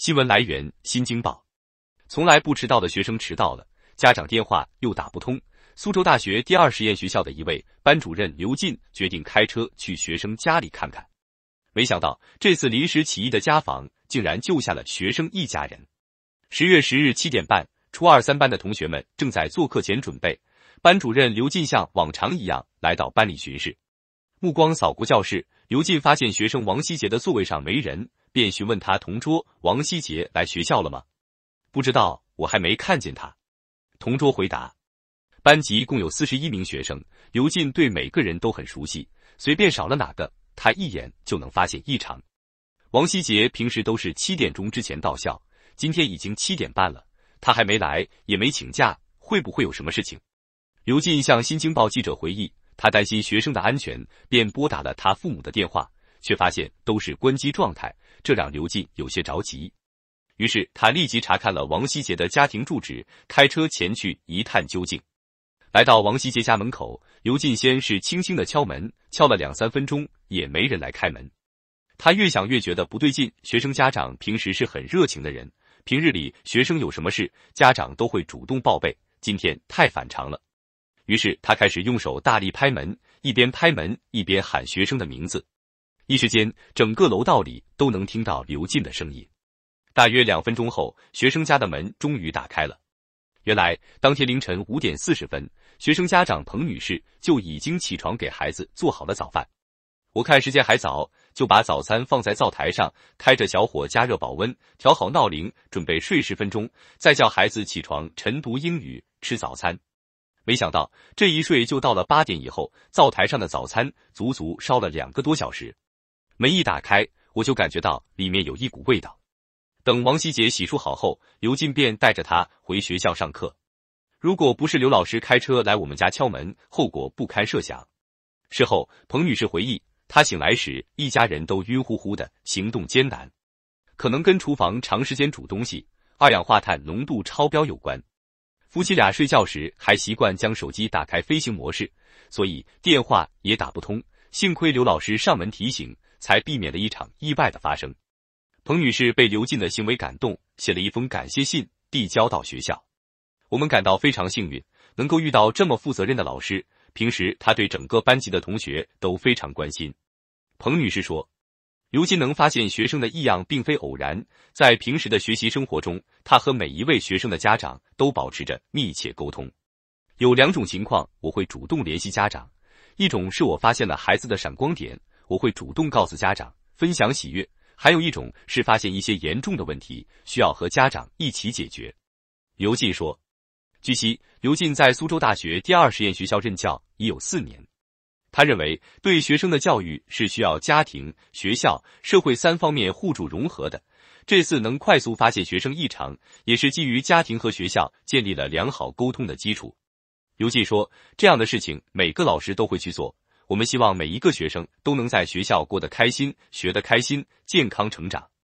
新闻来源：新京报。从来不迟到的学生迟到了，家长电话又打不通。苏州大学第二实验学校的一位班主任刘进决定开车去学生家里看看。没想到，这次临时起意的家访，竟然救下了学生一家人。十月十日七点半，初二三班的同学们正在做课前准备，班主任刘进像往常一样来到班里巡视，目光扫过教室，刘进发现学生王希杰的座位上没人。便询问他同桌王希杰来学校了吗？不知道，我还没看见他。同桌回答，班级共有四十一名学生，刘进对每个人都很熟悉，随便少了哪个，他一眼就能发现异常。王希杰平时都是七点钟之前到校，今天已经七点半了，他还没来，也没请假，会不会有什么事情？刘进向新京报记者回忆，他担心学生的安全，便拨打了他父母的电话。却发现都是关机状态，这让刘进有些着急。于是他立即查看了王希杰的家庭住址，开车前去一探究竟。来到王希杰家门口，刘进先是轻轻的敲门，敲了两三分钟也没人来开门。他越想越觉得不对劲，学生家长平时是很热情的人，平日里学生有什么事，家长都会主动报备，今天太反常了。于是他开始用手大力拍门，一边拍门一边喊学生的名字。一时间，整个楼道里都能听到刘进的声音。大约两分钟后，学生家的门终于打开了。原来，当天凌晨五点四十分，学生家长彭女士就已经起床给孩子做好了早饭。我看时间还早，就把早餐放在灶台上，开着小火加热保温，调好闹铃，准备睡十分钟，再叫孩子起床晨读英语、吃早餐。没想到这一睡就到了八点以后，灶台上的早餐足足烧了两个多小时。门一打开，我就感觉到里面有一股味道。等王希杰洗漱好后，刘进便带着他回学校上课。如果不是刘老师开车来我们家敲门，后果不堪设想。事后，彭女士回忆，她醒来时一家人都晕乎乎的，行动艰难，可能跟厨房长时间煮东西、二氧化碳浓度超标有关。夫妻俩睡觉时还习惯将手机打开飞行模式，所以电话也打不通。幸亏刘老师上门提醒。才避免了一场意外的发生。彭女士被刘进的行为感动，写了一封感谢信递交到学校。我们感到非常幸运，能够遇到这么负责任的老师。平时他对整个班级的同学都非常关心。彭女士说：“刘进能发现学生的异样并非偶然，在平时的学习生活中，他和每一位学生的家长都保持着密切沟通。有两种情况我会主动联系家长，一种是我发现了孩子的闪光点。”我会主动告诉家长，分享喜悦。还有一种是发现一些严重的问题，需要和家长一起解决。刘进说。据悉，刘进在苏州大学第二实验学校任教已有四年。他认为，对学生的教育是需要家庭、学校、社会三方面互助融合的。这次能快速发现学生异常，也是基于家庭和学校建立了良好沟通的基础。刘进说，这样的事情每个老师都会去做。我们希望每一个学生都能在学校过得开心，学得开心，健康成长。